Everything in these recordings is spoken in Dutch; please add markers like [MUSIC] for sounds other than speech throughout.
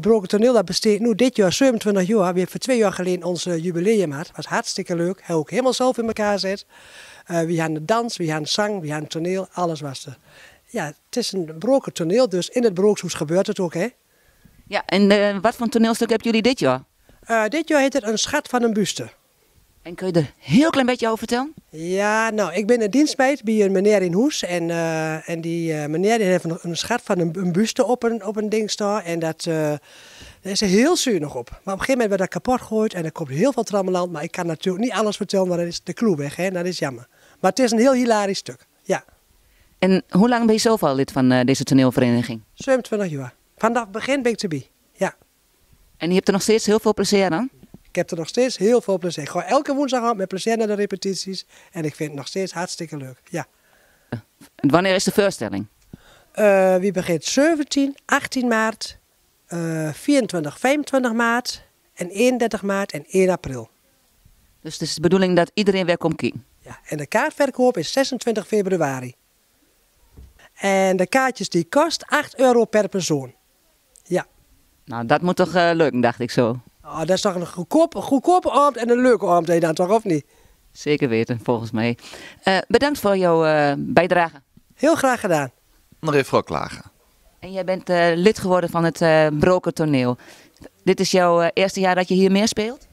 broken Toneel, dat besteedt nu dit jaar 27 jaar. We hebben twee jaar geleden ons jubileum gehad. was hartstikke leuk. Hij ook helemaal zelf in elkaar zit. Eh, we gaan de dans, we gaan zang, we gaan toneel, alles was er. Ja, het is een broken toneel, dus in het Brookshoes gebeurt het ook, hè? Ja, en eh, wat voor toneelstuk hebben jullie dit jaar? Eh, dit jaar heet het Een Schat van een Buste. En kun je er heel klein beetje over vertellen? Ja, nou, ik ben een dienstmeid bij een meneer in Hoes. En, eh, en die eh, meneer die heeft een, een schat van een, een, buste op een, op een ding staan. En dat, eh, is er heel zuur nog op. Maar op een gegeven moment werd dat kapot gegooid en er komt heel veel trammeland. Maar ik kan natuurlijk niet alles vertellen, want dan is de clue weg. Hè? En dat is jammer. Maar het is een heel hilarisch stuk, ja. En hoe lang ben je zelf al lid van deze toneelvereniging? 27 jaar. Vanaf begin ben ik te be. ja. En je hebt er nog steeds heel veel plezier aan? Ik heb er nog steeds heel veel plezier. Ik ga elke woensdag met plezier naar de repetities. En ik vind het nog steeds hartstikke leuk. Ja. En wanneer is de voorstelling? Uh, eh, wie begint 17, 18 maart, 24, eh, 25 maart en 31 maart en 1 april. Dus het is de bedoeling dat iedereen weer komt kijken? Ja, en de kaartverkoop is 26 februari. En de kaartjes die kost 8 euro per persoon. Ja. Nou, dat moet toch eh, leuk, dacht ik zo. Ah, dat is toch een goedkoop, goedkope avond en een leuke avond, he, dan toch, of niet? Zeker weten, volgens mij. Eh, bedankt voor jouw eh, bijdrage. Heel graag gedaan. Nog even voor Klagen. En jij bent eh, lid geworden van het Broker Toneel. Dit is jouw eerste jaar dat je hier meer speelt?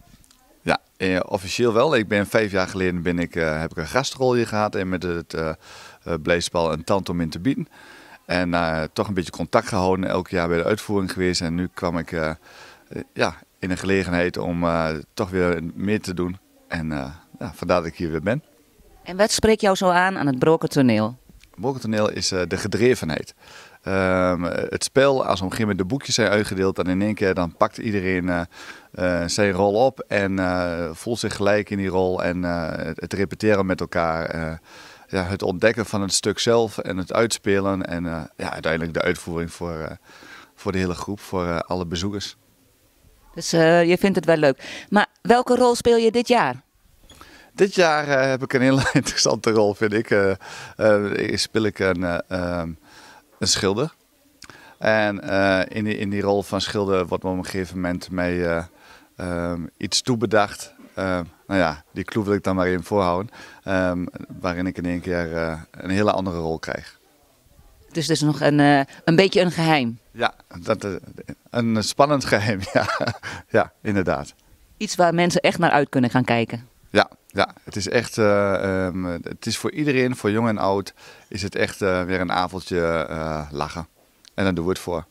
Ja, officieel wel. Ik ben vijf jaar geleden ben ik, heb ik een gastrol hier gehad en met het bleespel een tantom in te bieden. En toch een beetje contact gehouden, elk jaar bij de uitvoering geweest. En nu kwam ik eh, ja, in een gelegenheid om eh, toch weer meer te doen. En eh, ja, vandaar dat ik hier weer ben. En wat spreekt jou zo aan aan het Broken Toneel is de gedrevenheid. Ehm, het spel, als op een gegeven moment de boekjes zijn uitgedeeld, dan in één keer dan pakt iedereen zijn rol op en voelt zich gelijk in die rol. En het repeteren met elkaar, ja, het ontdekken van het stuk zelf en het uitspelen. En ja, uiteindelijk de uitvoering voor, voor de hele groep, voor alle bezoekers. Dus eh, je vindt het wel leuk. Maar welke rol speel je dit jaar? Dit jaar eh, heb ik een heel [LAUGHS] interessante rol, vind ik. Uh, speel ik een, ehm, een schilder. En in, die, in die rol van schilder wordt me op een gegeven moment mee ehm, iets toebedacht. Ehm, nou ja, die clue wil ik dan maar even voorhouden. waarin ik in één keer een hele andere rol krijg. Dus dat is nog een, eh, een beetje een geheim. Ja, dat, eh, een spannend geheim. [LAUGHS] Ja. ja, inderdaad. Iets waar mensen echt naar uit kunnen gaan kijken. Ja, ja, het is echt, eh, ehm, het is voor iedereen, voor jong en oud, is het echt weer een avondje lachen. En daar doen we het voor.